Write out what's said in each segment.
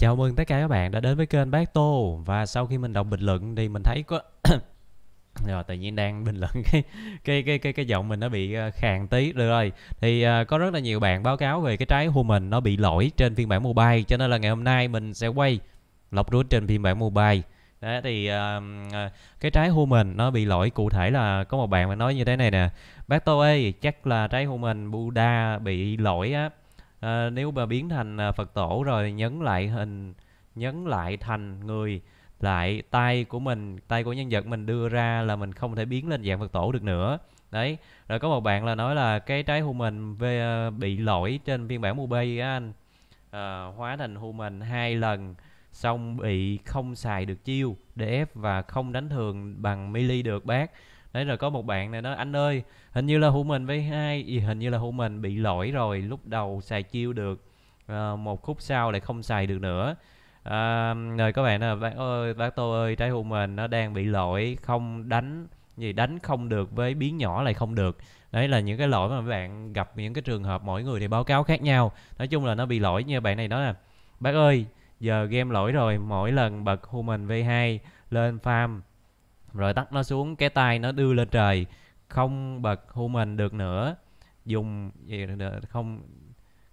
Chào mừng tất cả các bạn đã đến với kênh Bác Tô Và sau khi mình đọc bình luận thì mình thấy có rồi tự nhiên đang bình luận cái cái cái cái cái giọng mình nó bị ờ, khàn tí được rồi thì uh, có rất là nhiều bạn báo cáo về cái trái mình nó bị lỗi trên phiên bản mobile cho nên là ngày hôm nay mình sẽ quay lọc rút trên phiên bản mobile đó thì uh, cái trái human nó bị lỗi cụ thể là có một bạn mà nói như thế này nè bác tô ơi chắc là trái human buddha bị lỗi á à, nếu mà biến thành à, phật tổ rồi nhấn lại hình nhấn lại thành người lại tay của mình tay của nhân vật mình đưa ra là mình không thể biến lên dạng phật tổ được nữa đấy rồi có một bạn là nói là cái trái human về à, bị lỗi trên phiên bản mobile á anh à, hóa thành Hu mình hai lần xong bị không xài được chiêu df và không đánh thường bằng melee được bác đấy rồi có một bạn này nói anh ơi hình như là hữu mình với hai hình như là hữu mình bị lỗi rồi lúc đầu xài chiêu được à, một khúc sau lại không xài được nữa à, rồi các bạn là bác ơi bác tô ơi trái hữu mình nó đang bị lỗi không đánh gì đánh không được với biến nhỏ lại không được đấy là những cái lỗi mà bạn gặp những cái trường hợp mỗi người thì báo cáo khác nhau nói chung là nó bị lỗi như bạn này đó là bác ơi giờ game lỗi rồi mỗi lần bật human v2 lên farm rồi tắt nó xuống cái tay nó đưa lên trời không bật human được nữa dùng không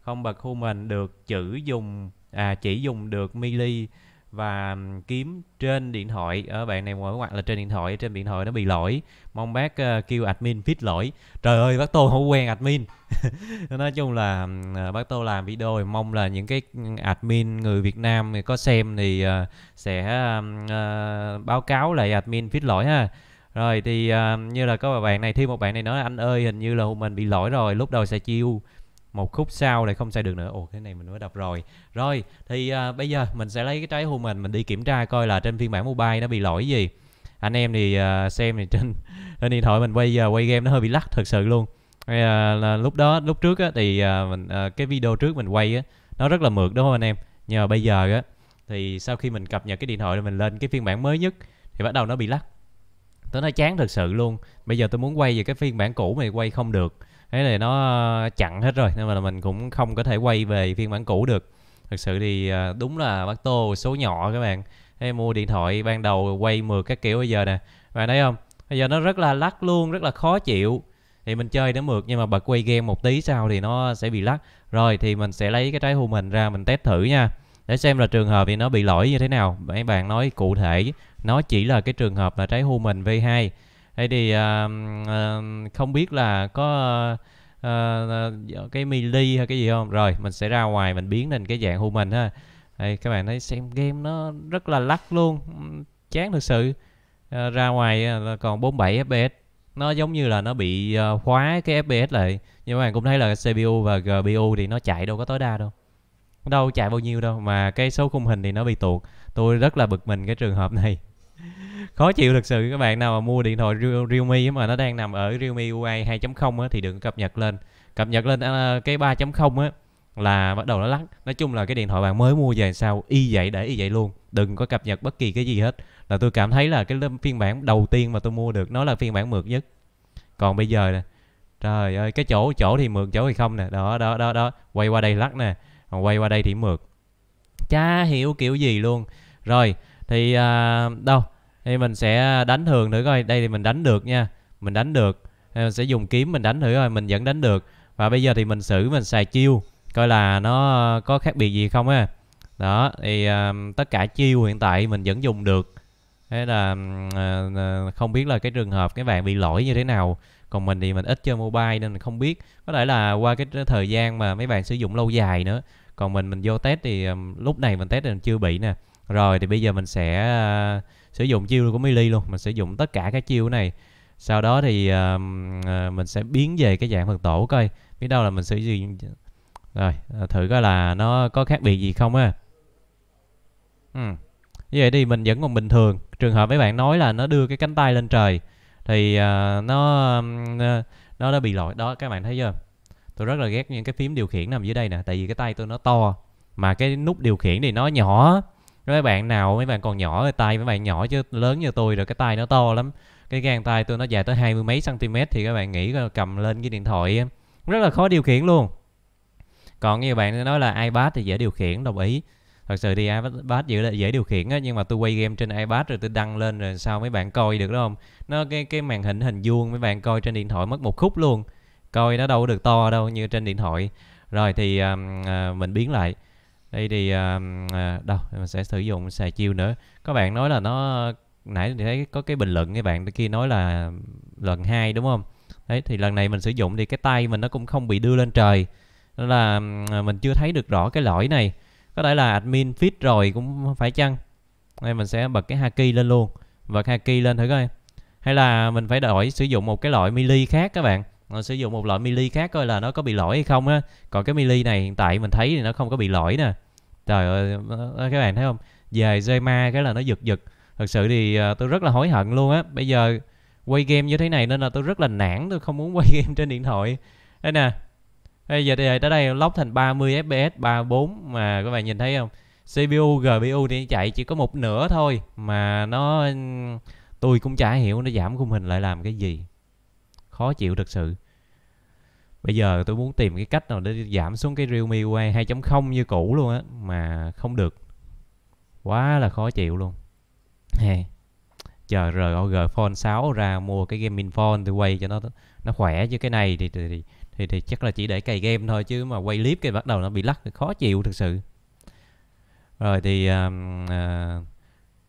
không bật human được chữ dùng à chỉ dùng được mili và kiếm trên điện thoại ở ờ, bạn này ngồi hoặc là trên điện thoại trên điện thoại nó bị lỗi mong bác uh, kêu admin fix lỗi trời ơi bác tô không quen admin nói chung là uh, bác tô làm video thì mong là những cái admin người việt nam có xem thì uh, sẽ uh, báo cáo lại admin fix lỗi ha rồi thì uh, như là có bạn này thêm một bạn này nói anh ơi hình như là mình bị lỗi rồi lúc đầu sẽ chiêu một khúc sau lại không sai được nữa ồ cái này mình mới đọc rồi rồi thì à, bây giờ mình sẽ lấy cái trái hưu mình mình đi kiểm tra coi là trên phiên bản mobile nó bị lỗi gì anh em thì à, xem thì trên trên điện thoại mình quay giờ à, quay game nó hơi bị lắc thật sự luôn à, là lúc đó lúc trước á, thì à, mình à, cái video trước mình quay á, nó rất là mượt đúng không anh em nhưng mà bây giờ á thì sau khi mình cập nhật cái điện thoại rồi mình lên cái phiên bản mới nhất thì bắt đầu nó bị lắc tôi nói chán thật sự luôn bây giờ tôi muốn quay về cái phiên bản cũ mà quay không được thế thì nó ờ, chặn hết rồi nên là mình cũng không có thể quay về phiên bản cũ được thực sự thì ờ, đúng là bắt tô số nhỏ các bạn hay mua điện thoại ban đầu quay mượt các kiểu bây giờ nè bạn thấy không bây giờ nó rất là lắc luôn rất là khó chịu thì mình chơi nó mượt nhưng mà bật quay game một tí sau thì nó sẽ bị lắc rồi thì mình sẽ lấy cái trái hưu mình ra mình test thử nha để xem là trường hợp thì nó bị lỗi như thế nào mấy bạn nói cụ thể nó chỉ là cái trường hợp là trái hưu mình v 2 thế thì uh, uh, không biết là có uh, uh, cái mili hay cái gì không rồi mình sẽ ra ngoài mình biến thành cái dạng human ha đây, các bạn thấy xem game nó rất là lắc luôn chán thực sự uh, ra ngoài là còn 47 fps nó giống như là nó bị uh, khóa cái fps lại nhưng mà bạn cũng thấy là cpu và gpu thì nó chạy đâu có tối đa đâu đâu chạy bao nhiêu đâu mà cái số khung hình thì nó bị tuột tôi rất là bực mình cái trường hợp này khó chịu thực sự các bạn nào mà mua điện thoại Realme mà nó đang nằm ở Realme UI 2.0 á, thì đừng cập nhật lên cập nhật lên à, cái 3.0 á là bắt đầu nó lắc nói chung là cái điện thoại bạn mới mua về sao y vậy để y vậy luôn đừng có cập nhật bất kỳ cái gì hết là tôi cảm thấy là cái phiên bản đầu tiên mà tôi mua được nó là phiên bản mượt nhất còn bây giờ nè trời ơi cái chỗ chỗ thì mượt chỗ thì không nè đó đó đó đó quay qua đây lắc nè còn quay qua đây thì mượt cha hiểu kiểu gì luôn rồi thì à, đâu thì mình sẽ đánh thường thử coi đây thì mình đánh được nha mình đánh được thì mình sẽ dùng kiếm mình đánh thử coi mình vẫn đánh được và bây giờ thì mình xử mình xài chiêu coi là nó có khác biệt gì không á đó thì uh, tất cả chiêu hiện tại mình vẫn dùng được thế là uh, không biết là cái trường hợp cái bạn bị lỗi như thế nào còn mình thì mình ít chơi mobile nên mình không biết có thể là qua cái thời gian mà mấy bạn sử dụng lâu dài nữa còn mình mình vô test thì um, lúc này mình test thì mình chưa bị nè rồi thì bây giờ mình sẽ uh, sử dụng chiêu của milly luôn, mình sử dụng tất cả các chiêu này. Sau đó thì uh, uh, mình sẽ biến về cái dạng phần tổ coi, biết đâu là mình sử dụng rồi thử coi là nó có khác biệt gì không á. Như vậy thì mình vẫn còn bình thường. Trường hợp mấy bạn nói là nó đưa cái cánh tay lên trời thì uh, nó uh, nó đã bị lỗi đó các bạn thấy chưa? Tôi rất là ghét những cái phím điều khiển nằm dưới đây nè, tại vì cái tay tôi nó to mà cái nút điều khiển thì nó nhỏ mấy bạn nào mấy bạn còn nhỏ thì tay mấy bạn nhỏ chứ lớn như tôi rồi cái tay nó to lắm cái gan tay tôi nó dài tới hai mươi mấy cm thì các bạn nghĩ cầm lên cái điện thoại rất là khó điều khiển luôn còn như bạn nói là ipad thì dễ điều khiển đồng ý thật sự thì iPad dễ dễ điều khiển á nhưng mà tôi quay game trên iPad rồi tôi đăng lên rồi sao mấy bạn coi được đúng không nó cái cái màn hình hình vuông mấy bạn coi trên điện thoại mất một khúc luôn coi nó đâu được to đâu như trên điện thoại rồi thì um, uh, mình biến lại đây thì um, đâu mình sẽ sử dụng xài chiêu nữa các bạn nói là nó nãy thì thấy có cái bình luận các bạn kia nói là lần hai đúng không đấy thì lần này mình sử dụng thì cái tay mình nó cũng không bị đưa lên trời nên là à, mình chưa thấy được rõ cái lỗi này có thể là admin fit rồi cũng phải chăng đây mình sẽ bật cái haki lên luôn bật haki lên thử coi hay là mình phải đổi sử dụng một cái loại mili khác các bạn nó ờ, sử dụng một loại mili khác coi là nó có bị lỗi hay không á còn cái mili này hiện tại mình thấy thì nó không có bị lỗi nè trời ơi ờ, các bạn thấy không về Zema cái là nó giật giật thật sự thì ờ, tôi rất là hối hận luôn á bây giờ quay game như thế này nên là tôi rất là nản tôi không muốn quay game trên điện thoại đây nè bây giờ thì tới đây lóc thành 30 fps 34 mà các bạn nhìn thấy không CPU GPU thì chạy chỉ có một nửa thôi mà nó tôi cũng chả hiểu nó giảm khung hình lại làm cái gì khó chịu thật sự bây giờ tôi muốn tìm cái cách nào để giảm xuống cái Realme UI e 2.0 như cũ luôn á mà không được quá là khó chịu luôn hey. chờ ROG Phone 6 ra mua cái gaming phone tôi quay cho nó nó khỏe chứ cái này thì thì, thì, thì, thì chắc là chỉ để cày game thôi chứ mà quay clip cái bắt đầu nó bị lắc thì khó chịu thực sự rồi thì um, uh,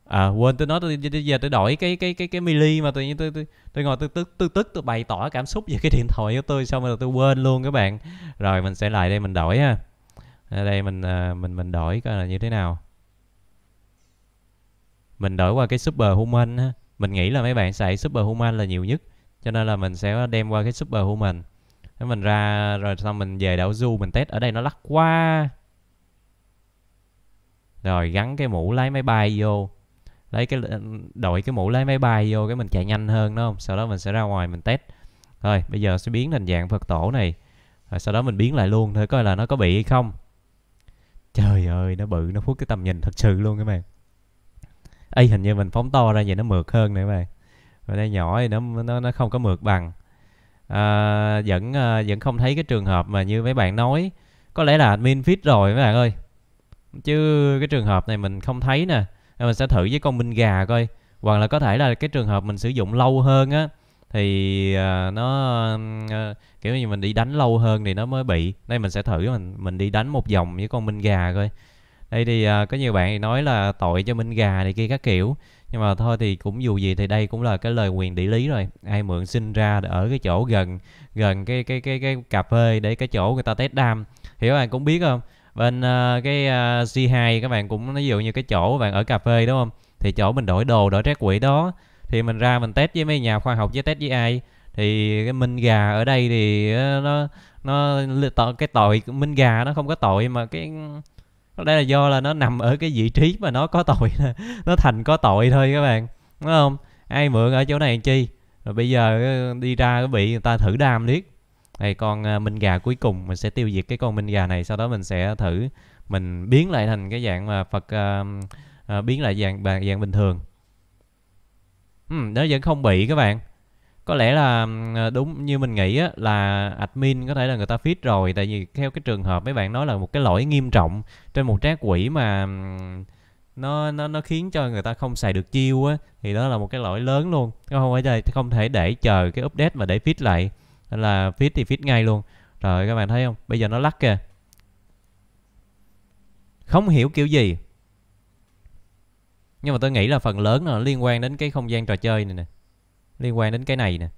à, quên tôi nói tôi giờ tôi đổi cái cái cái cái mili mà tự nhiên tôi tôi tôi ngồi tôi tức tôi tức tôi bày tỏ cảm xúc về cái điện thoại của tôi xong rồi tôi quên luôn các bạn rồi mình sẽ lại đây mình đổi ha ở đây mình à, mình mình đổi coi là như thế nào mình đổi qua cái super human ha mình nghĩ là mấy bạn xài super human là nhiều nhất cho nên là mình sẽ đem qua cái super human thế mình ra rồi xong mình về đảo du mình test ở đây nó lắc quá rồi gắn cái mũ lái máy bay vô lấy cái ừ, đội cái mũ lái máy bay vô cái mình chạy nhanh hơn đúng không sau đó mình sẽ ra ngoài mình test rồi bây giờ sẽ biến thành dạng phật tổ này rồi sau đó mình biến lại luôn thôi coi là nó có bị hay không trời ơi nó bự nó phút cái tầm nhìn thật sự luôn các bạn ấy hình như mình phóng to ra vậy nó mượt hơn nữa các bạn và đây nhỏ thì nó nó nó không có mượt bằng à, vẫn à, vẫn không thấy cái trường hợp mà như mấy bạn nói có lẽ là admin fit rồi mấy bạn ơi chứ cái trường hợp này mình không thấy nè mình sẽ thử với con minh gà coi hoặc là có thể là cái trường hợp mình sử dụng lâu hơn á thì à, nó à, kiểu như mình đi đánh lâu hơn thì nó mới bị đây mình sẽ thử mình mình đi đánh một vòng với con minh gà coi đây thì à, có nhiều bạn thì nói là tội cho minh gà này kia các kiểu nhưng mà thôi thì cũng dù gì thì đây cũng là cái lời quyền địa lý rồi ai mượn sinh ra ở cái chỗ gần gần cái cái cái cái cà phê để cái chỗ người ta test đam hiểu bạn cũng biết không bên uh, cái uh, ờ, C2 các bạn cũng ví dụ như cái chỗ bạn ở cà phê đúng không thì chỗ mình đổi đồ đổi trái quỷ đó thì mình ra mình test với mấy nhà khoa học với test với ai thì cái minh gà ở đây thì ờ, nó nó cái tội minh gà nó không có tội mà cái đây là do là nó nằm ở cái vị trí mà nó có tội nó thành có tội thôi các bạn đúng không ai mượn ở chỗ này chi rồi bây giờ đi ra bị người ta thử đam liếc này con à, minh gà cuối cùng mình sẽ tiêu diệt cái con minh gà này sau đó mình sẽ thử mình biến lại thành cái dạng mà phật uh, uh, biến lại dạng dạng bình thường uhm, nó vẫn không bị các bạn có lẽ là đúng như mình nghĩ á, là admin có thể là người ta fit rồi tại vì theo cái trường hợp mấy bạn nói là một cái lỗi nghiêm trọng trên một trác quỷ mà nó nó nó khiến cho người ta không xài được chiêu á thì đó là một cái lỗi lớn luôn không phải không thể để chờ cái update mà để fit lại nên là fit thì fit ngay luôn rồi các bạn thấy không bây giờ nó lắc kìa không hiểu kiểu gì nhưng mà tôi nghĩ là phần lớn là liên quan đến cái không gian trò chơi này nè liên quan đến cái này nè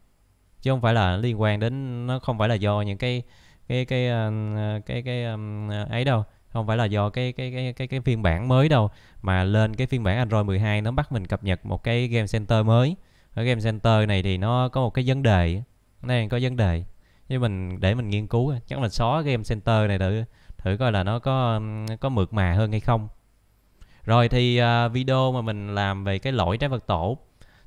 chứ không phải là liên quan đến nó không phải là do những cái cái cái ờ, cái cái, cái ờ, um, ấy đâu không phải là do cái cái cái cái cái phiên bản mới đâu mà lên cái phiên bản Android 12 nó bắt mình cập nhật một cái game center mới ở game center này thì nó có một cái vấn đề này có vấn đề với mình để mình nghiên cứu chắc mình xóa game center này thử thử coi là nó có có mượt mà hơn hay không rồi thì uh, video mà mình làm về cái lỗi trái vật tổ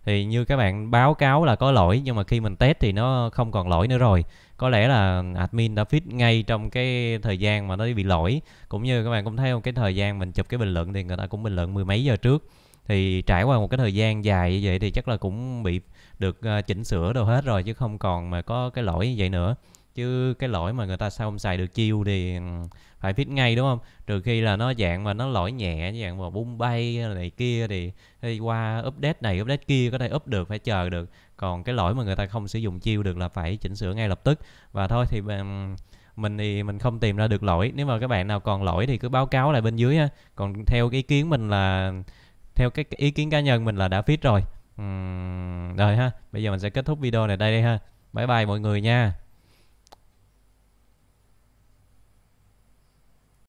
thì như các bạn báo cáo là có lỗi nhưng mà khi mình test thì nó không còn lỗi nữa rồi có lẽ là admin đã fix ngay trong cái thời gian mà nó bị lỗi cũng như các bạn cũng thấy không cái thời gian mình chụp cái bình luận thì người ta cũng bình luận mười mấy giờ trước thì trải qua một cái thời gian dài như vậy thì chắc là cũng bị được ờ, chỉnh sửa đâu hết rồi chứ không còn mà có cái lỗi như vậy nữa chứ cái lỗi mà người ta sao không xài được chiêu thì phải fix ngay đúng không trừ khi là nó dạng mà nó lỗi nhẹ dạng mà bung bay này kia thì, đi qua update này update kia có thể up được phải chờ được còn cái lỗi mà người ta không sử dụng chiêu được là phải chỉnh sửa ngay lập tức và thôi thì mình thì mình không tìm ra được lỗi nếu mà các bạn nào còn lỗi thì cứ báo cáo lại bên dưới ha còn theo ý kiến mình là theo cái ý kiến cá nhân mình là đã fit rồi uhm, rồi ha bây giờ mình sẽ kết thúc video này đây, đây ha bye bye mọi người nha